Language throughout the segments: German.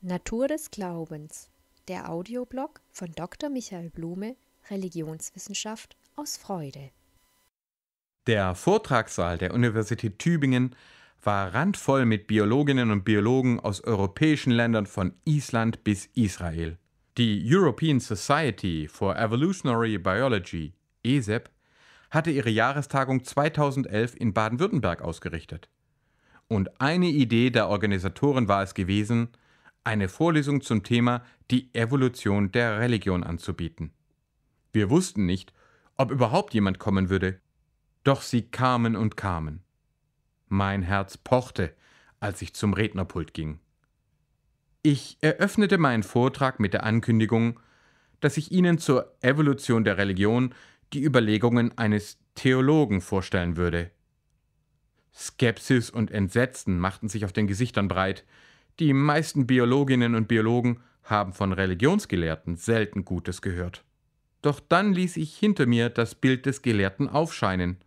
Natur des Glaubens, der Audioblog von Dr. Michael Blume, Religionswissenschaft aus Freude. Der Vortragssaal der Universität Tübingen war randvoll mit Biologinnen und Biologen aus europäischen Ländern von Island bis Israel. Die European Society for Evolutionary Biology, ESEP, hatte ihre Jahrestagung 2011 in Baden-Württemberg ausgerichtet. Und eine Idee der Organisatoren war es gewesen, eine Vorlesung zum Thema die Evolution der Religion anzubieten. Wir wussten nicht, ob überhaupt jemand kommen würde, doch sie kamen und kamen. Mein Herz pochte, als ich zum Rednerpult ging. Ich eröffnete meinen Vortrag mit der Ankündigung, dass ich Ihnen zur Evolution der Religion die Überlegungen eines Theologen vorstellen würde. Skepsis und Entsetzen machten sich auf den Gesichtern breit, die meisten Biologinnen und Biologen haben von Religionsgelehrten selten Gutes gehört. Doch dann ließ ich hinter mir das Bild des Gelehrten aufscheinen.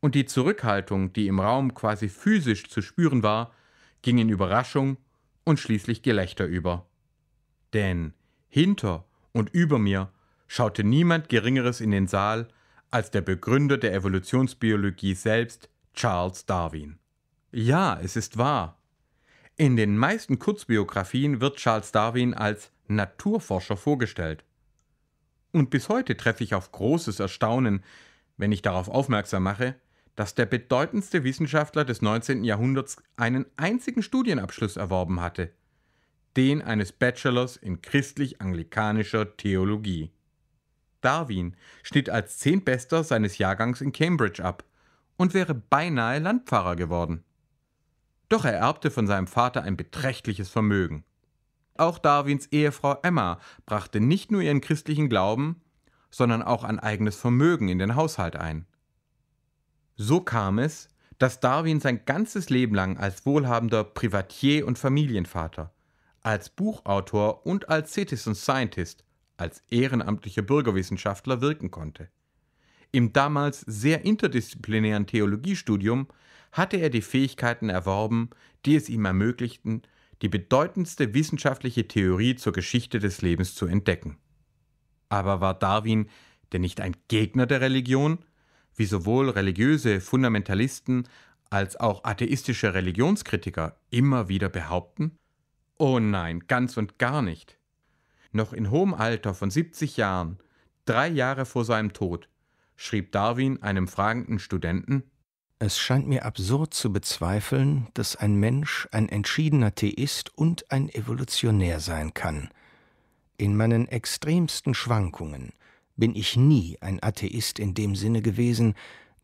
Und die Zurückhaltung, die im Raum quasi physisch zu spüren war, ging in Überraschung und schließlich Gelächter über. Denn hinter und über mir schaute niemand Geringeres in den Saal als der Begründer der Evolutionsbiologie selbst, Charles Darwin. Ja, es ist wahr. In den meisten Kurzbiografien wird Charles Darwin als Naturforscher vorgestellt. Und bis heute treffe ich auf großes Erstaunen, wenn ich darauf aufmerksam mache, dass der bedeutendste Wissenschaftler des 19. Jahrhunderts einen einzigen Studienabschluss erworben hatte, den eines Bachelors in christlich-anglikanischer Theologie. Darwin schnitt als Zehntbester seines Jahrgangs in Cambridge ab und wäre beinahe Landpfarrer geworden doch er erbte von seinem Vater ein beträchtliches Vermögen. Auch Darwins Ehefrau Emma brachte nicht nur ihren christlichen Glauben, sondern auch ein eigenes Vermögen in den Haushalt ein. So kam es, dass Darwin sein ganzes Leben lang als wohlhabender Privatier und Familienvater, als Buchautor und als Citizen Scientist, als ehrenamtlicher Bürgerwissenschaftler wirken konnte. Im damals sehr interdisziplinären Theologiestudium hatte er die Fähigkeiten erworben, die es ihm ermöglichten, die bedeutendste wissenschaftliche Theorie zur Geschichte des Lebens zu entdecken. Aber war Darwin denn nicht ein Gegner der Religion, wie sowohl religiöse Fundamentalisten als auch atheistische Religionskritiker immer wieder behaupten? Oh nein, ganz und gar nicht. Noch in hohem Alter von 70 Jahren, drei Jahre vor seinem Tod, schrieb Darwin einem fragenden Studenten es scheint mir absurd zu bezweifeln, dass ein Mensch ein entschiedener Theist und ein Evolutionär sein kann. In meinen extremsten Schwankungen bin ich nie ein Atheist in dem Sinne gewesen,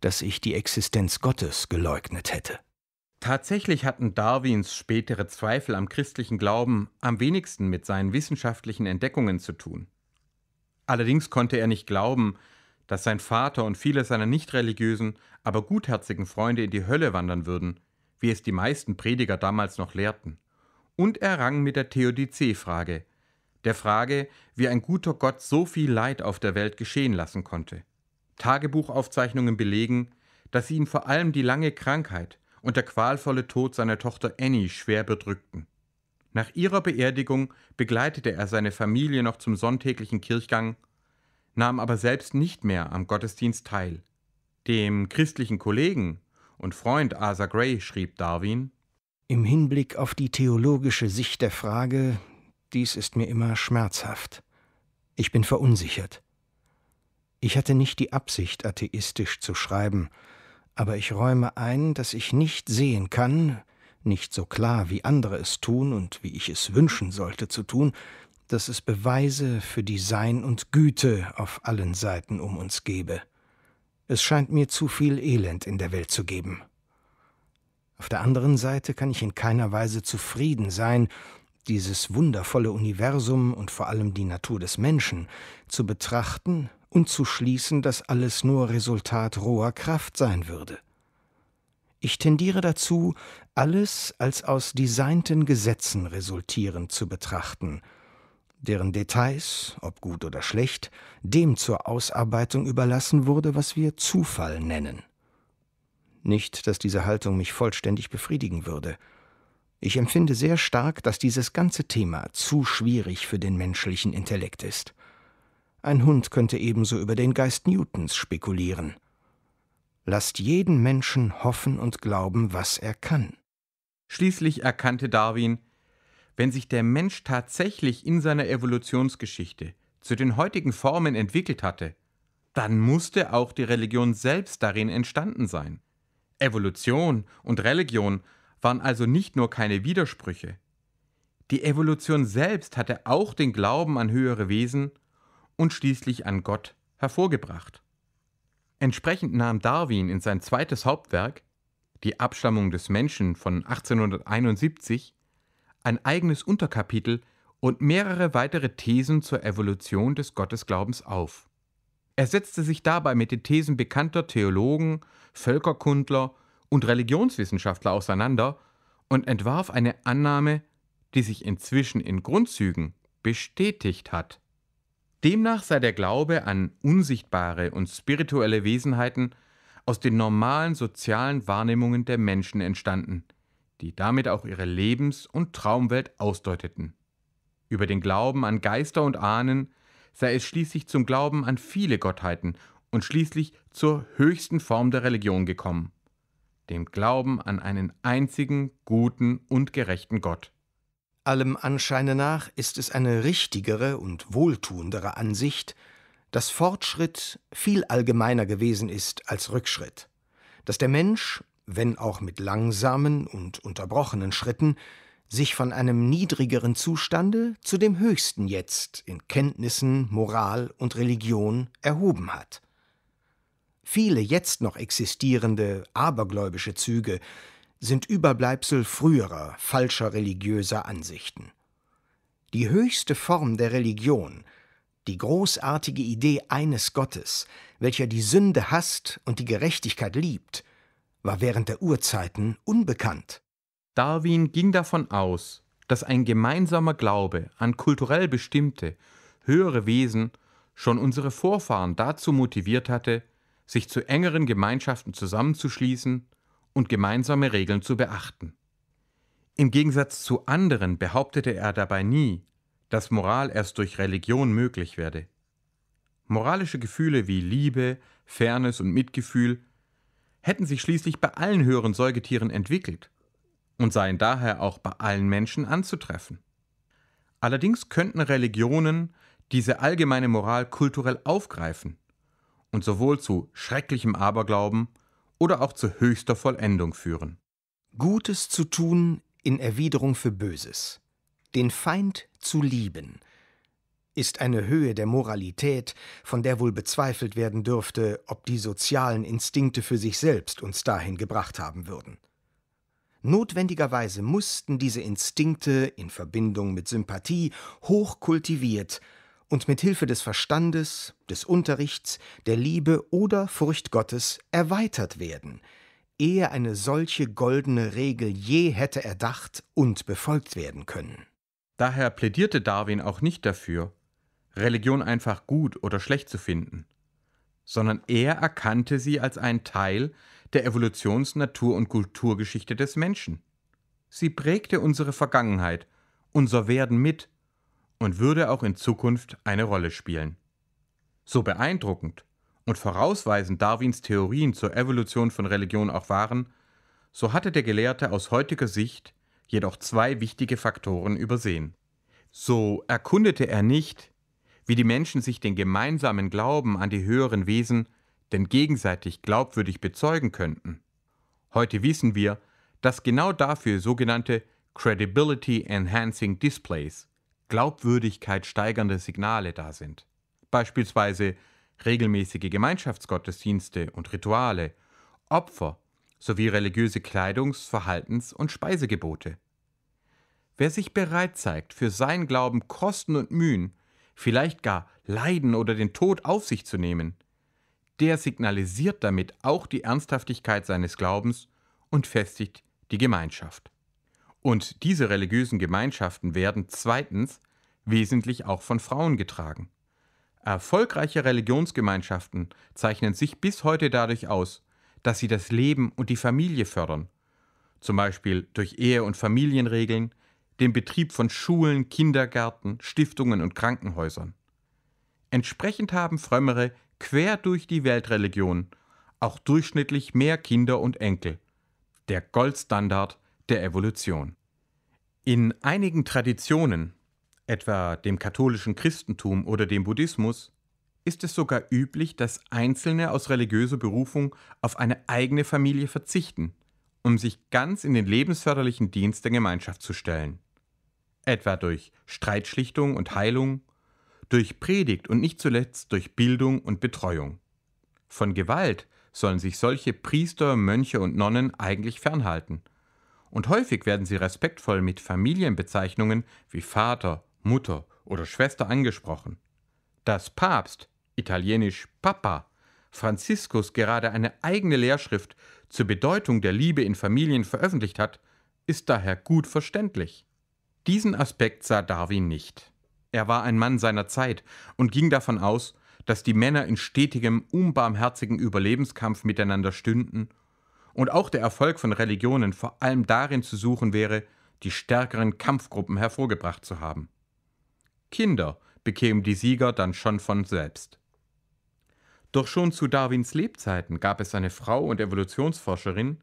dass ich die Existenz Gottes geleugnet hätte. Tatsächlich hatten Darwins spätere Zweifel am christlichen Glauben am wenigsten mit seinen wissenschaftlichen Entdeckungen zu tun. Allerdings konnte er nicht glauben, dass sein Vater und viele seiner nicht religiösen, aber gutherzigen Freunde in die Hölle wandern würden, wie es die meisten Prediger damals noch lehrten. Und er rang mit der Theodizee-Frage, der Frage, wie ein guter Gott so viel Leid auf der Welt geschehen lassen konnte. Tagebuchaufzeichnungen belegen, dass ihn vor allem die lange Krankheit und der qualvolle Tod seiner Tochter Annie schwer bedrückten. Nach ihrer Beerdigung begleitete er seine Familie noch zum sonntäglichen Kirchgang nahm aber selbst nicht mehr am Gottesdienst teil. Dem christlichen Kollegen und Freund Asa Gray schrieb Darwin Im Hinblick auf die theologische Sicht der Frage, dies ist mir immer schmerzhaft. Ich bin verunsichert. Ich hatte nicht die Absicht, atheistisch zu schreiben, aber ich räume ein, dass ich nicht sehen kann, nicht so klar wie andere es tun und wie ich es wünschen sollte zu tun, dass es Beweise für die Sein und Güte auf allen Seiten um uns gebe. Es scheint mir zu viel Elend in der Welt zu geben. Auf der anderen Seite kann ich in keiner Weise zufrieden sein, dieses wundervolle Universum und vor allem die Natur des Menschen zu betrachten und zu schließen, dass alles nur Resultat roher Kraft sein würde. Ich tendiere dazu, alles als aus designten Gesetzen resultierend zu betrachten – deren Details, ob gut oder schlecht, dem zur Ausarbeitung überlassen wurde, was wir Zufall nennen. Nicht, dass diese Haltung mich vollständig befriedigen würde. Ich empfinde sehr stark, dass dieses ganze Thema zu schwierig für den menschlichen Intellekt ist. Ein Hund könnte ebenso über den Geist Newtons spekulieren. Lasst jeden Menschen hoffen und glauben, was er kann. Schließlich erkannte Darwin, wenn sich der Mensch tatsächlich in seiner Evolutionsgeschichte zu den heutigen Formen entwickelt hatte, dann musste auch die Religion selbst darin entstanden sein. Evolution und Religion waren also nicht nur keine Widersprüche. Die Evolution selbst hatte auch den Glauben an höhere Wesen und schließlich an Gott hervorgebracht. Entsprechend nahm Darwin in sein zweites Hauptwerk, Die Abstammung des Menschen von 1871, ein eigenes Unterkapitel und mehrere weitere Thesen zur Evolution des Gottesglaubens auf. Er setzte sich dabei mit den Thesen bekannter Theologen, Völkerkundler und Religionswissenschaftler auseinander und entwarf eine Annahme, die sich inzwischen in Grundzügen bestätigt hat. Demnach sei der Glaube an unsichtbare und spirituelle Wesenheiten aus den normalen sozialen Wahrnehmungen der Menschen entstanden – die damit auch ihre Lebens- und Traumwelt ausdeuteten. Über den Glauben an Geister und Ahnen sei es schließlich zum Glauben an viele Gottheiten und schließlich zur höchsten Form der Religion gekommen, dem Glauben an einen einzigen, guten und gerechten Gott. Allem Anscheine nach ist es eine richtigere und wohltuendere Ansicht, dass Fortschritt viel allgemeiner gewesen ist als Rückschritt, dass der Mensch wenn auch mit langsamen und unterbrochenen Schritten, sich von einem niedrigeren Zustande zu dem höchsten jetzt in Kenntnissen, Moral und Religion erhoben hat. Viele jetzt noch existierende abergläubische Züge sind Überbleibsel früherer falscher religiöser Ansichten. Die höchste Form der Religion, die großartige Idee eines Gottes, welcher die Sünde hasst und die Gerechtigkeit liebt, war während der Urzeiten unbekannt. Darwin ging davon aus, dass ein gemeinsamer Glaube an kulturell bestimmte, höhere Wesen schon unsere Vorfahren dazu motiviert hatte, sich zu engeren Gemeinschaften zusammenzuschließen und gemeinsame Regeln zu beachten. Im Gegensatz zu anderen behauptete er dabei nie, dass Moral erst durch Religion möglich werde. Moralische Gefühle wie Liebe, Fairness und Mitgefühl hätten sich schließlich bei allen höheren Säugetieren entwickelt und seien daher auch bei allen Menschen anzutreffen. Allerdings könnten Religionen diese allgemeine Moral kulturell aufgreifen und sowohl zu schrecklichem Aberglauben oder auch zu höchster Vollendung führen. Gutes zu tun in Erwiderung für Böses, den Feind zu lieben – ist eine Höhe der Moralität, von der wohl bezweifelt werden dürfte, ob die sozialen Instinkte für sich selbst uns dahin gebracht haben würden. Notwendigerweise mussten diese Instinkte in Verbindung mit Sympathie hoch kultiviert und mit Hilfe des Verstandes, des Unterrichts, der Liebe oder Furcht Gottes erweitert werden, ehe eine solche goldene Regel je hätte erdacht und befolgt werden können. Daher plädierte Darwin auch nicht dafür, Religion einfach gut oder schlecht zu finden, sondern er erkannte sie als einen Teil der Evolutions-, Natur- und Kulturgeschichte des Menschen. Sie prägte unsere Vergangenheit, unser Werden mit und würde auch in Zukunft eine Rolle spielen. So beeindruckend und vorausweisend Darwins Theorien zur Evolution von Religion auch waren, so hatte der Gelehrte aus heutiger Sicht jedoch zwei wichtige Faktoren übersehen. So erkundete er nicht, wie die Menschen sich den gemeinsamen Glauben an die höheren Wesen denn gegenseitig glaubwürdig bezeugen könnten. Heute wissen wir, dass genau dafür sogenannte Credibility Enhancing Displays, Glaubwürdigkeit steigernde Signale da sind. Beispielsweise regelmäßige Gemeinschaftsgottesdienste und Rituale, Opfer sowie religiöse Kleidungs-, Verhaltens- und Speisegebote. Wer sich bereit zeigt, für sein Glauben Kosten und Mühen vielleicht gar Leiden oder den Tod auf sich zu nehmen, der signalisiert damit auch die Ernsthaftigkeit seines Glaubens und festigt die Gemeinschaft. Und diese religiösen Gemeinschaften werden zweitens wesentlich auch von Frauen getragen. Erfolgreiche Religionsgemeinschaften zeichnen sich bis heute dadurch aus, dass sie das Leben und die Familie fördern, zum Beispiel durch Ehe- und Familienregeln, den Betrieb von Schulen, Kindergärten, Stiftungen und Krankenhäusern. Entsprechend haben Frömmere quer durch die Weltreligion auch durchschnittlich mehr Kinder und Enkel. Der Goldstandard der Evolution. In einigen Traditionen, etwa dem katholischen Christentum oder dem Buddhismus, ist es sogar üblich, dass Einzelne aus religiöser Berufung auf eine eigene Familie verzichten, um sich ganz in den lebensförderlichen Dienst der Gemeinschaft zu stellen etwa durch Streitschlichtung und Heilung, durch Predigt und nicht zuletzt durch Bildung und Betreuung. Von Gewalt sollen sich solche Priester, Mönche und Nonnen eigentlich fernhalten. Und häufig werden sie respektvoll mit Familienbezeichnungen wie Vater, Mutter oder Schwester angesprochen. Dass Papst, italienisch Papa, Franziskus gerade eine eigene Lehrschrift zur Bedeutung der Liebe in Familien veröffentlicht hat, ist daher gut verständlich. Diesen Aspekt sah Darwin nicht. Er war ein Mann seiner Zeit und ging davon aus, dass die Männer in stetigem, unbarmherzigen Überlebenskampf miteinander stünden und auch der Erfolg von Religionen vor allem darin zu suchen wäre, die stärkeren Kampfgruppen hervorgebracht zu haben. Kinder bekämen die Sieger dann schon von selbst. Doch schon zu Darwins Lebzeiten gab es eine Frau und Evolutionsforscherin,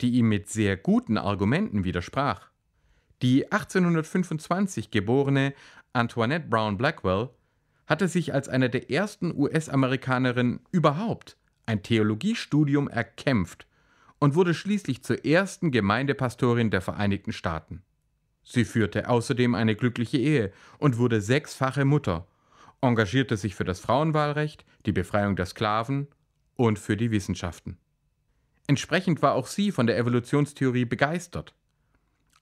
die ihm mit sehr guten Argumenten widersprach. Die 1825 geborene Antoinette Brown Blackwell hatte sich als eine der ersten US-Amerikanerinnen überhaupt ein Theologiestudium erkämpft und wurde schließlich zur ersten Gemeindepastorin der Vereinigten Staaten. Sie führte außerdem eine glückliche Ehe und wurde sechsfache Mutter, engagierte sich für das Frauenwahlrecht, die Befreiung der Sklaven und für die Wissenschaften. Entsprechend war auch sie von der Evolutionstheorie begeistert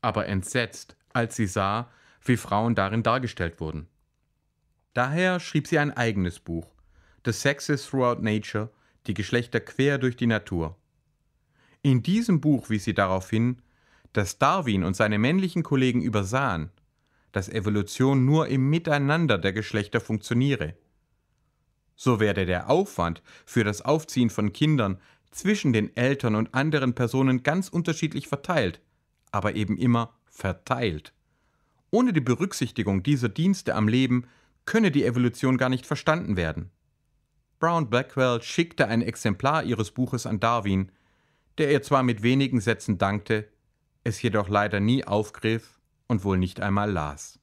aber entsetzt, als sie sah, wie Frauen darin dargestellt wurden. Daher schrieb sie ein eigenes Buch, The Sexes Throughout Nature, die Geschlechter quer durch die Natur. In diesem Buch wies sie darauf hin, dass Darwin und seine männlichen Kollegen übersahen, dass Evolution nur im Miteinander der Geschlechter funktioniere. So werde der Aufwand für das Aufziehen von Kindern zwischen den Eltern und anderen Personen ganz unterschiedlich verteilt, aber eben immer verteilt. Ohne die Berücksichtigung dieser Dienste am Leben könne die Evolution gar nicht verstanden werden. Brown Blackwell schickte ein Exemplar ihres Buches an Darwin, der ihr zwar mit wenigen Sätzen dankte, es jedoch leider nie aufgriff und wohl nicht einmal las.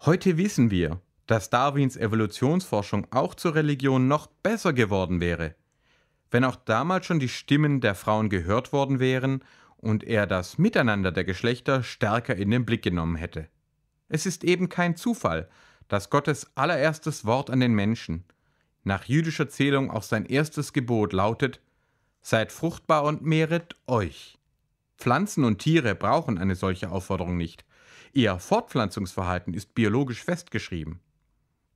Heute wissen wir, dass Darwins Evolutionsforschung auch zur Religion noch besser geworden wäre, wenn auch damals schon die Stimmen der Frauen gehört worden wären und er das Miteinander der Geschlechter stärker in den Blick genommen hätte. Es ist eben kein Zufall, dass Gottes allererstes Wort an den Menschen, nach jüdischer Zählung auch sein erstes Gebot lautet, Seid fruchtbar und mehret euch. Pflanzen und Tiere brauchen eine solche Aufforderung nicht. Ihr Fortpflanzungsverhalten ist biologisch festgeschrieben.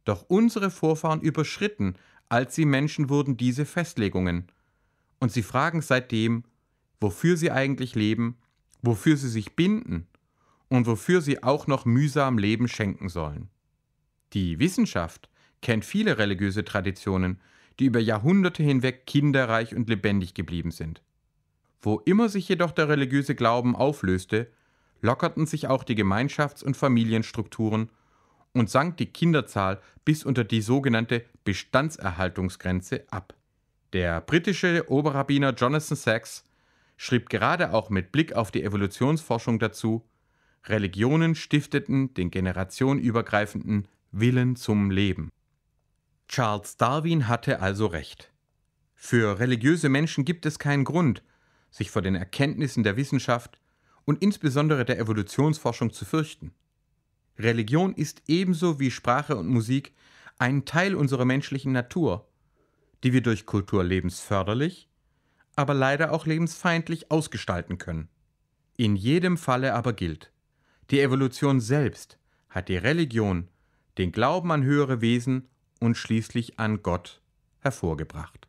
Doch unsere Vorfahren überschritten, als sie Menschen wurden, diese Festlegungen. Und sie fragen seitdem wofür sie eigentlich leben, wofür sie sich binden und wofür sie auch noch mühsam Leben schenken sollen. Die Wissenschaft kennt viele religiöse Traditionen, die über Jahrhunderte hinweg kinderreich und lebendig geblieben sind. Wo immer sich jedoch der religiöse Glauben auflöste, lockerten sich auch die Gemeinschafts- und Familienstrukturen und sank die Kinderzahl bis unter die sogenannte Bestandserhaltungsgrenze ab. Der britische Oberrabbiner Jonathan Sachs schrieb gerade auch mit Blick auf die Evolutionsforschung dazu, Religionen stifteten den generationenübergreifenden Willen zum Leben. Charles Darwin hatte also recht. Für religiöse Menschen gibt es keinen Grund, sich vor den Erkenntnissen der Wissenschaft und insbesondere der Evolutionsforschung zu fürchten. Religion ist ebenso wie Sprache und Musik ein Teil unserer menschlichen Natur, die wir durch Kultur lebensförderlich aber leider auch lebensfeindlich ausgestalten können. In jedem Falle aber gilt, die Evolution selbst hat die Religion, den Glauben an höhere Wesen und schließlich an Gott hervorgebracht.